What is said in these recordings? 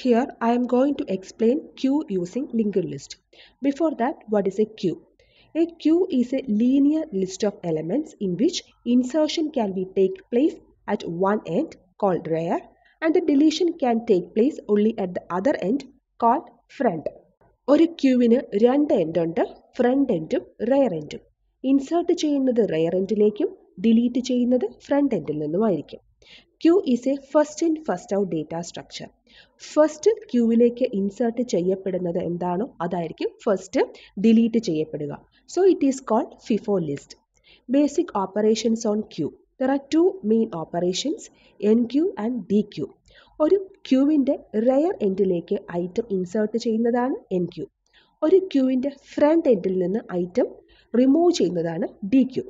Here I am going to explain queue using linked list. Before that, what is a queue? A queue is a linear list of elements in which insertion can be take place at one end called rear and the deletion can take place only at the other end called front. ഒരു ക്യൂവിന് രണ്ട് end ഉണ്ട് front എൻഡും rear എൻഡും insert ചെയ്യുന്നത് rear എൻഡിലേക്കും delete ചെയ്യുന്നത് front എൻഡിൽ നിന്നുമായിരിക്കും queue is a first in first out data structure first ക്യൂവിലേക്ക് ഇൻസേർട്ട് ചെയ്യപ്പെടുന്നത് എന്താണോ അതായിരിക്കും ഫസ്റ്റ് ഡിലീറ്റ് ചെയ്യപ്പെടുക so it is called FIFO list basic operations on queue there are two main operations enqueue and dequeue ഒരു ക്യൂവിൻ്റെ rear എൻഡിലേക്ക് item insert ചെയ്യുന്നതാണ് enqueue ഒരു ക്യൂവിൻ്റെ ഫ്രണ്ട് എൻഡിൽ നിന്ന് ഐറ്റം റിമൂവ് ചെയ്യുന്നതാണ് dequeue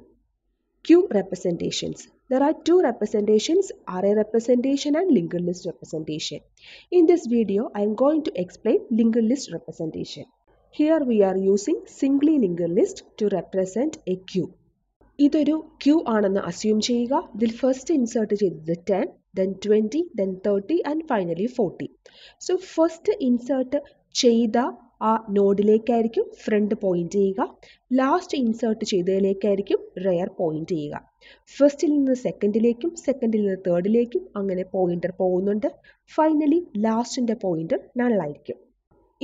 queue representations There are two representations, array representation and linked list representation. In this video, I am going to explain linked list representation. Here we are using singly linked list to represent a queue. ഇതൊരു queue ആണെന്ന് assume ചെയ്യുക ഇതിൽ first insert ചെയ്തത് ten then twenty then thirty and finally forty so first insert ചെയ്ത ആ നോഡിലേക്കായിരിക്കും front point ചെയ്യുക last insert ചെയ്തതിലേക്കായിരിക്കും റെയർ പോയിൻ്റ് ചെയ്യുക ഫസ്റ്റിൽ നിന്ന് സെക്കൻഡിലേക്കും സെക്കൻഡിൽ നിന്ന് തേർഡിലേക്കും അങ്ങനെ പോയിന്റർ പോകുന്നുണ്ട് ഫൈനലി ലാസ്റ്റിൻ്റെ പോയിൻ്റർ നല്ലായിരിക്കും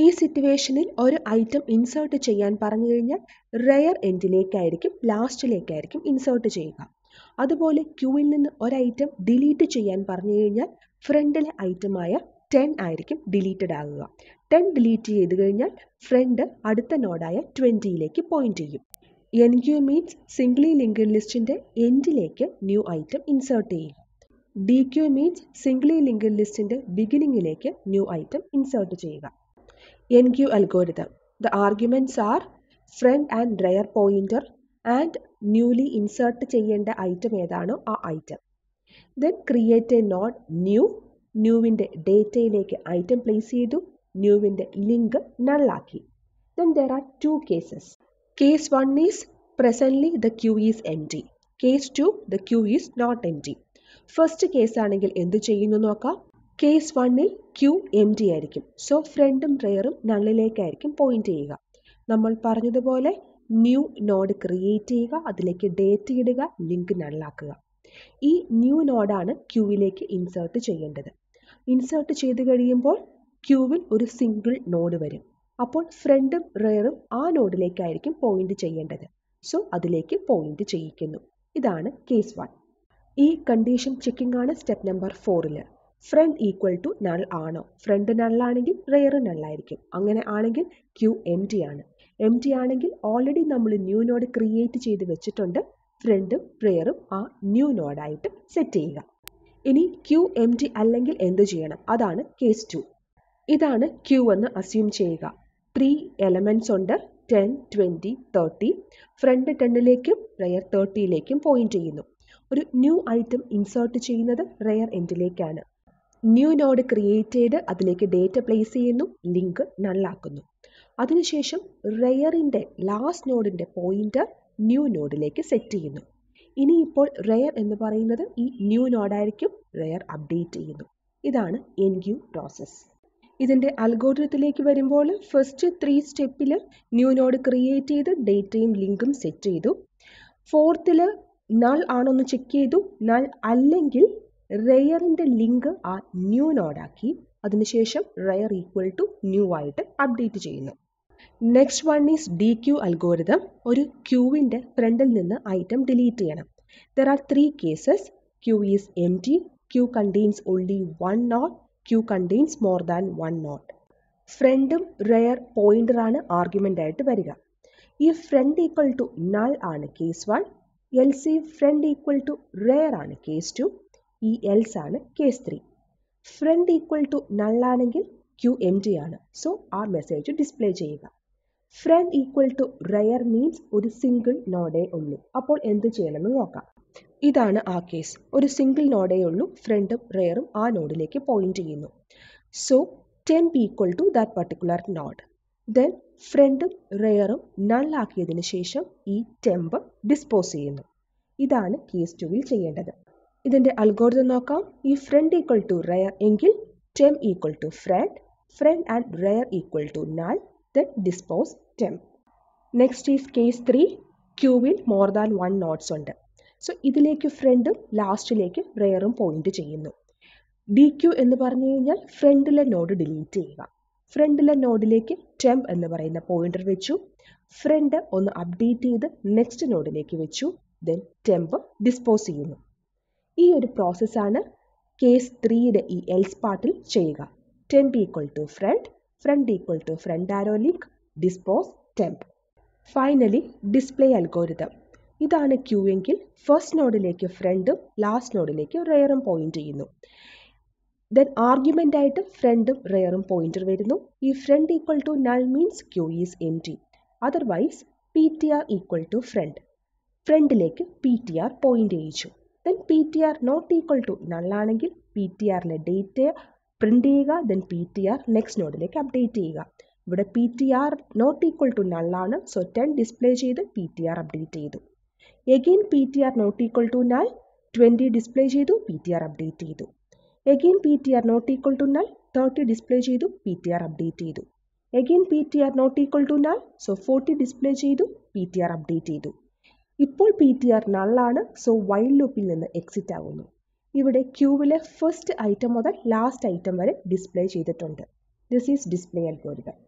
ഈ സിറ്റുവേഷനിൽ ഒരു ഐറ്റം ഇൻസേർട്ട് ചെയ്യാൻ പറഞ്ഞു കഴിഞ്ഞാൽ റെയർ എൻഡിലേക്കായിരിക്കും ലാസ്റ്റിലേക്കായിരിക്കും ഇൻസേർട്ട് ചെയ്യുക അതുപോലെ ക്യൂവിൽ നിന്ന് ഒരു ഐറ്റം ഡിലീറ്റ് ചെയ്യാൻ പറഞ്ഞു കഴിഞ്ഞാൽ ഫ്രണ്ടിലെ ഐറ്റമായ ടെൻ ആയിരിക്കും ഡിലീറ്റഡ് ആകുക ടെൻ ഡിലീറ്റ് ചെയ്ത് കഴിഞ്ഞാൽ ഫ്രണ്ട് അടുത്ത നോഡായ ട്വൻറ്റിയിലേക്ക് പോയിന്റ് ചെയ്യും enqueue means singly linked ലിസ്റ്റിൻ്റെ എൻഡിലേക്ക് ന്യൂ ഐറ്റം ഇൻസേർട്ട് ചെയ്യും dequeue means singly linked ലിസ്റ്റിൻ്റെ ബിഗിനിങ്ങിലേക്ക് ന്യൂ ഐറ്റം ഇൻസേർട്ട് ചെയ്യുക enqueue algorithm the arguments are front and rear pointer and newly insert ചെയ്യേണ്ട ഐറ്റം ഏതാണോ ആ item then create a node new ന്യൂവിൻ്റെ ഡേറ്റയിലേക്ക് item place ചെയ്തു ന്യൂവിൻ്റെ ലിങ്ക് നള്ളാക്കി then there are two cases case one is presently the queue is empty case two the queue is not empty first case ആണെങ്കിൽ എന്ത് ചെയ്യുന്നു നോക്കാം case വണ്ണിൽ queue empty ആയിരിക്കും so ഫ്രണ്ടും റെയറും നള്ളിലേക്കായിരിക്കും പോയിന്റ് ചെയ്യുക നമ്മൾ പറഞ്ഞതുപോലെ ന്യൂ നോഡ് ക്രിയേറ്റ് ചെയ്യുക അതിലേക്ക് ഡേറ്റ് ഇടുക ലിങ്ക് നള്ളാക്കുക ഈ ന്യൂ നോഡാണ് ക്യൂവിലേക്ക് ഇൻസേർട്ട് ചെയ്യേണ്ടത് ഇൻസേർട്ട് ചെയ്ത് കഴിയുമ്പോൾ ക്യൂവിൽ ഒരു സിംഗിൾ നോഡ് വരും അപ്പോൾ ഫ്രണ്ടും റെയറും ആ നോഡിലേക്കായിരിക്കും പോയിന്റ് ചെയ്യേണ്ടത് സോ അതിലേക്ക് പോയിന്റ് ചെയ്യിക്കുന്നു ഇതാണ് കേസ് വൺ ഈ കണ്ടീഷൻ ചെക്കിംഗ് ആണ് സ്റ്റെപ്പ് നമ്പർ ഫോറിൽ ഫ്രണ്ട് ഈക്വൽ ടു നൾ ആണോ ഫ്രണ്ട് നള്ളാണെങ്കിൽ റെയർ നള്ളായിരിക്കും അങ്ങനെ ആണെങ്കിൽ ക്യൂ എം ടി ആണ് എം ടി ആണെങ്കിൽ ഓൾറെഡി നമ്മൾ ന്യൂ നോഡ് ക്രിയേറ്റ് ചെയ്ത് വെച്ചിട്ടുണ്ട് ഫ്രണ്ടും റെയറും ആ ന്യൂ നോഡായിട്ട് സെറ്റ് ചെയ്യുക ഇനി ക്യൂ എം ടി അല്ലെങ്കിൽ എന്ത് ചെയ്യണം അതാണ് കേസ് ടു ഇതാണ് ക്യൂ എന്ന് അസ്യൂം ചെയ്യുക ത്രീ എലമെൻറ്റ്സ് ഉണ്ട് ടെൻ ട്വൻറ്റി തേർട്ടി ഫ്രണ്ട് ടെന്നിലേക്കും റെയർ തേർട്ടിയിലേക്കും പോയിന്റ് ചെയ്യുന്നു ഒരു ന്യൂ ഐറ്റം ഇൻസേർട്ട് ചെയ്യുന്നത് റെയർ എൻഡിലേക്കാണ് ന്യൂ നോഡ് ക്രിയേറ്റ് ചെയ്ത് അതിലേക്ക് ഡേറ്റ പ്ലേസ് ചെയ്യുന്നു ലിങ്ക് നല്ലാക്കുന്നു അതിനുശേഷം റെയറിൻ്റെ ലാസ്റ്റ് നോഡിൻ്റെ പോയിന്റ് ന്യൂ നോഡിലേക്ക് സെറ്റ് ചെയ്യുന്നു ഇനി ഇപ്പോൾ റെയർ എന്ന് പറയുന്നത് ഈ ന്യൂ നോഡായിരിക്കും റെയർ അപ്ഡേറ്റ് ചെയ്യുന്നു ഇതാണ് എൻ ക്യൂ പ്രോസസ്സ് ഇതിൻ്റെ അൽഗോരിതത്തിലേക്ക് വരുമ്പോൾ ഫസ്റ്റ് ത്രീ സ്റ്റെപ്പിൽ ന്യൂ നോഡ് ക്രിയേറ്റ് ചെയ്ത് ഡേറ്റയും ലിങ്കും സെറ്റ് ചെയ്തു ഫോർത്തിൽ നൾ ആണോന്ന് ചെക്ക് ചെയ്തു നൾ അല്ലെങ്കിൽ റെയറിൻ്റെ ലിങ്ക് ആ ന്യൂ നോഡാക്കി അതിനുശേഷം റെയർ ഈക്വൽ ടു ന്യൂ ആയിട്ട് അപ്ഡേറ്റ് ചെയ്യുന്നു next one is dequeue algorithm ഒരു ക്യൂവിൻ്റെ ഫ്രണ്ടിൽ നിന്ന് ഐറ്റം ഡിലീറ്റ് ചെയ്യണം there are three cases queue is empty queue contains only one node queue contains more than one node ഫ്രണ്ടും rear പോയിന്ററാണ് argument ആയിട്ട് വരിക ഈ ഫ്രണ്ട് ഈക്വൽ ടു നൾ ആണ് case one else if front equal to rear ആണ് case two ഈ else ആണ് case three front equal to null ആണെങ്കിൽ queue empty ആണ് സോ ആ മെസ്സേജ് ഡിസ്പ്ലേ ചെയ്യുക front equal to rear means ഒരു single നോഡേ ഉള്ളൂ അപ്പോൾ എന്ത് ചെയ്യണമെന്ന് നോക്കാം ഇതാണ് ആ കേസ് ഒരു സിംഗിൾ നോഡേയുള്ളൂ ഫ്രണ്ടും റെയറും ആ നോഡിലേക്ക് പോയിന്റ് ചെയ്യുന്നു so then B equal to that particular node then ഫ്രണ്ടും റെയറും നള്ളാക്കിയതിന് ശേഷം ഈ ടെമ്പ് ഡിസ്പോസ് ചെയ്യുന്നു ഇതാണ് കേസ് ടുവിൽ ചെയ്യേണ്ടത് ഇതിൻ്റെ അൽഗോരിതം നോക്കാം ഈ ഫ്രണ്ട് ഈക്വൽ ടു റെയർ എങ്കിൽ temp equal to front front and rear equal to null then dispose temp next is case three ക്യൂവിൽ മോർ ദാൻ വൺ നോട്ട്സ് ഉണ്ട് സോ ഇതിലേക്ക് ഫ്രണ്ടും ലാസ്റ്റിലേക്ക് റെയറും പോയിന്റ് ചെയ്യുന്നു ഡി ക്യു എന്ന് പറഞ്ഞു കഴിഞ്ഞാൽ ഫ്രണ്ടിലെ നോഡ് ഡിലീറ്റ് ചെയ്യുക ഫ്രണ്ടിലെ നോഡിലേക്ക് ടെം എന്ന് പറയുന്ന പോയിന്റർ വെച്ചു ഫ്രണ്ട് ഒന്ന് അപ്ഡേറ്റ് ചെയ്ത് നെക്സ്റ്റ് നോഡിലേക്ക് വെച്ചു ദെൻ ടെമ്പ് ഡിസ്പോസ് ചെയ്യുന്നു ഈ ഒരു പ്രോസസ്സാണ് കേസ് ത്രീയുടെ ഈ എൽസ് പാർട്ടിൽ ചെയ്യുക temp equal to front front equal to front arrow link dispose temp finally display algorithm ഇതാണ് ക്യൂ എങ്കിൽ ഫസ്റ്റ് നോഡിലേക്ക് ഫ്രണ്ടും ലാസ്റ്റ് നോഡിലേക്ക് റെയറും പോയിന്റ് ചെയ്യുന്നു ദെൻ ആർഗ്യുമെൻ്റ് ആയിട്ട് ഫ്രണ്ടും റെയറും പോയിന്റർ വരുന്നു ഈ front equal to null means queue is empty otherwise P T R equal to front ഫ്രണ്ടിലേക്ക് പി ടി ആർ പോയിന്റ് ചെയ്യിച്ചു then P T R not equal to ആണെങ്കിൽ P T ആറിലെ data print ചെയ്യുക then P T R next നോഡിലേക്ക് update ചെയ്യുക ഇവിടെ P T R not equal to നള്ളാണ് so ten display ചെയ്ത് പി ടി ആർ അപ്ഡേറ്റ് ചെയ്തു again P T R not equal to null twenty display ചെയ്തു P T R update ചെയ്തു again P T R not equal to null thirty display ചെയ്തു P T R update ചെയ്തു again P T R not equal to null so forty display ചെയ്തു P T R update ചെയ്തു ഇപ്പോൾ P T R നള്ളാണ് so while ലൂപ്പിൽ നിന്ന് exit ആകുന്നു ഇവിടെ ക്യൂവിലെ ഫസ്റ്റ് ഐറ്റം മുതൽ ലാസ്റ്റ് ഐറ്റം വരെ ഡിസ്പ്ലേ ചെയ്തിട്ടുണ്ട് ദിസ് ഈസ് ഡിസ്പ്ലേ അൽഗോരിതം